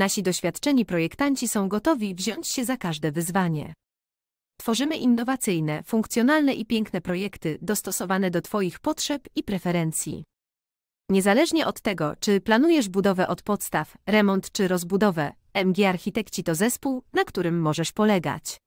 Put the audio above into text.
Nasi doświadczeni projektanci są gotowi wziąć się za każde wyzwanie. Tworzymy innowacyjne, funkcjonalne i piękne projekty dostosowane do Twoich potrzeb i preferencji. Niezależnie od tego, czy planujesz budowę od podstaw, remont czy rozbudowę, MG Architekci to zespół, na którym możesz polegać.